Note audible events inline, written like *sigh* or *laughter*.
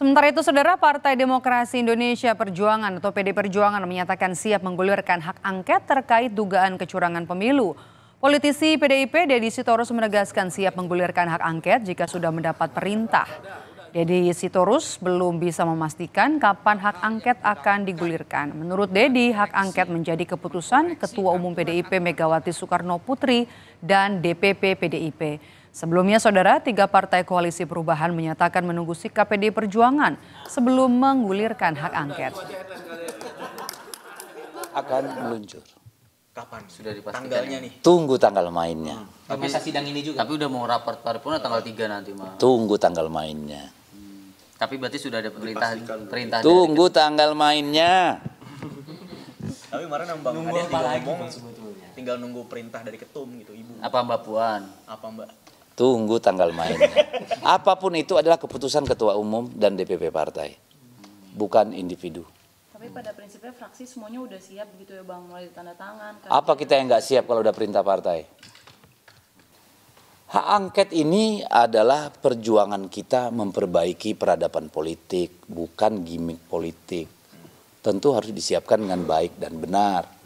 Sementara itu, Saudara Partai Demokrasi Indonesia Perjuangan atau PD Perjuangan menyatakan siap menggulirkan hak angket terkait dugaan kecurangan pemilu. Politisi PDIP Deddy Sitorus menegaskan siap menggulirkan hak angket jika sudah mendapat perintah. Deddy Sitorus belum bisa memastikan kapan hak angket akan digulirkan. Menurut Deddy, hak angket menjadi keputusan Ketua Umum PDIP Megawati Soekarno Putri dan DPP PDIP. Sebelumnya, saudara, tiga partai koalisi perubahan menyatakan menunggu sikap PD Perjuangan sebelum menggulirkan hak angket. Akan meluncur. Kapan? Sudah dipastikan. Tanggalnya nih. Tunggu tanggal mainnya. Hmm. Tapi masa sidang ini juga. Tapi udah mau rapat paripurna tanggal 3 nanti, ma. Tunggu tanggal mainnya. Hmm. Tapi berarti sudah ada perintah perintah. Tunggu dari... tanggal mainnya. *laughs* Tapi kemarin Bang Nunggu apa lagi ngomong, Tinggal nunggu perintah dari ketum gitu, Ibu. Apa Mbak Puan? Apa Mbak Tunggu tanggal main. *laughs* Apapun itu adalah keputusan ketua umum dan DPP partai. Bukan individu. Tapi pada prinsipnya fraksi semuanya udah siap begitu ya Bang, mulai tanda tangan. Kan? Apa kita yang nggak siap kalau udah perintah partai? Hak angket ini adalah perjuangan kita memperbaiki peradaban politik, bukan gimmick politik. Tentu harus disiapkan dengan baik dan benar